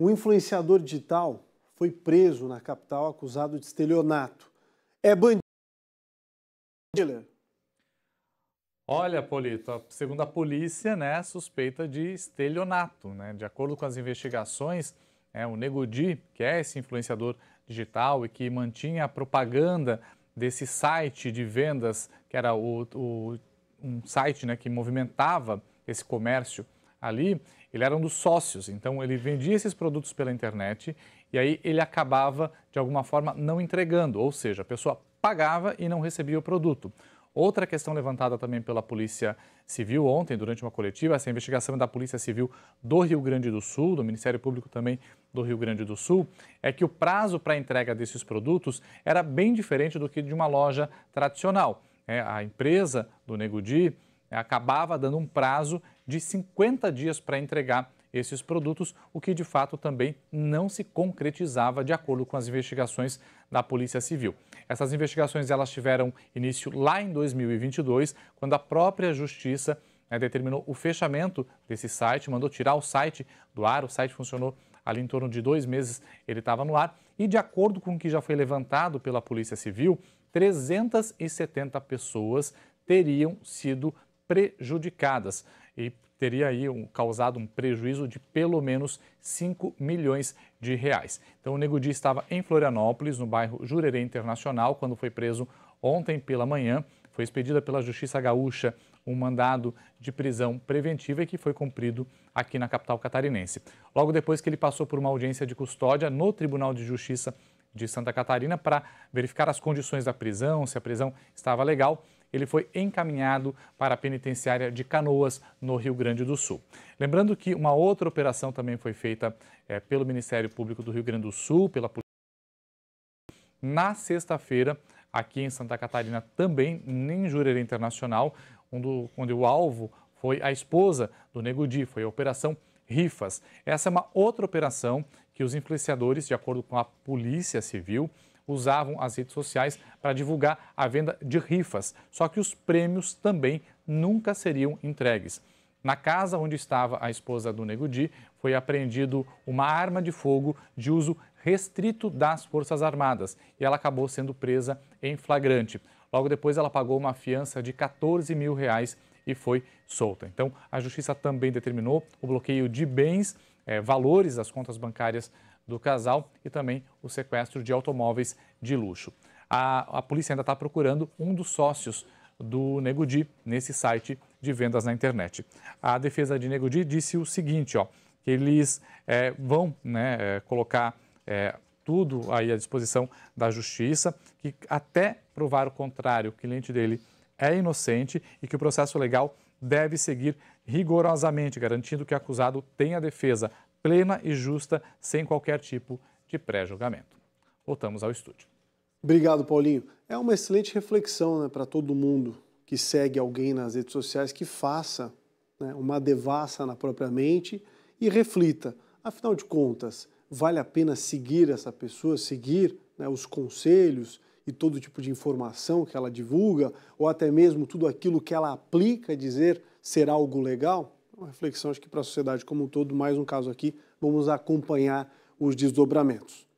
Um influenciador digital foi preso na capital acusado de estelionato. É bandido. Olha, Polito, segundo a polícia, né, suspeita de estelionato. Né? De acordo com as investigações, é, o Di, que é esse influenciador digital e que mantinha a propaganda desse site de vendas, que era o, o um site né, que movimentava esse comércio ali, ele era um dos sócios, então ele vendia esses produtos pela internet e aí ele acabava, de alguma forma, não entregando, ou seja, a pessoa pagava e não recebia o produto. Outra questão levantada também pela Polícia Civil ontem, durante uma coletiva, é essa investigação da Polícia Civil do Rio Grande do Sul, do Ministério Público também do Rio Grande do Sul, é que o prazo para entrega desses produtos era bem diferente do que de uma loja tradicional. É, a empresa do Negudi é, acabava dando um prazo de 50 dias para entregar esses produtos, o que de fato também não se concretizava de acordo com as investigações da Polícia Civil. Essas investigações elas tiveram início lá em 2022, quando a própria Justiça né, determinou o fechamento desse site, mandou tirar o site do ar. O site funcionou ali em torno de dois meses, ele estava no ar. E de acordo com o que já foi levantado pela Polícia Civil, 370 pessoas teriam sido prejudicadas e teria aí um, causado um prejuízo de pelo menos 5 milhões de reais. Então o Nego Di estava em Florianópolis, no bairro Jurerê Internacional, quando foi preso ontem pela manhã. Foi expedida pela Justiça Gaúcha um mandado de prisão preventiva e que foi cumprido aqui na capital catarinense. Logo depois que ele passou por uma audiência de custódia no Tribunal de Justiça de Santa Catarina para verificar as condições da prisão, se a prisão estava legal, ele foi encaminhado para a penitenciária de Canoas, no Rio Grande do Sul. Lembrando que uma outra operação também foi feita é, pelo Ministério Público do Rio Grande do Sul, pela Polícia. Na sexta-feira, aqui em Santa Catarina, também em Jureira Internacional, onde o alvo foi a esposa do Nego Di, foi a Operação Rifas. Essa é uma outra operação que os influenciadores, de acordo com a Polícia Civil, usavam as redes sociais para divulgar a venda de rifas, só que os prêmios também nunca seriam entregues. Na casa onde estava a esposa do Nego Di, foi apreendido uma arma de fogo de uso restrito das Forças Armadas e ela acabou sendo presa em flagrante. Logo depois, ela pagou uma fiança de 14 mil reais e foi solta. Então, a Justiça também determinou o bloqueio de bens, eh, valores das contas bancárias do casal e também o sequestro de automóveis de luxo. A, a polícia ainda está procurando um dos sócios do Negudi nesse site de vendas na internet. A defesa de Negudi disse o seguinte, ó, que eles é, vão né, é, colocar é, tudo aí à disposição da justiça, que até provar o contrário, o cliente dele é inocente e que o processo legal deve seguir rigorosamente, garantindo que o acusado tenha defesa plena e justa, sem qualquer tipo de pré-julgamento. Voltamos ao estúdio. Obrigado, Paulinho. É uma excelente reflexão né, para todo mundo que segue alguém nas redes sociais que faça né, uma devassa na própria mente e reflita. Afinal de contas, vale a pena seguir essa pessoa, seguir né, os conselhos e todo tipo de informação que ela divulga, ou até mesmo tudo aquilo que ela aplica dizer ser algo legal? uma reflexão acho que para a sociedade como um todo, mais um caso aqui, vamos acompanhar os desdobramentos.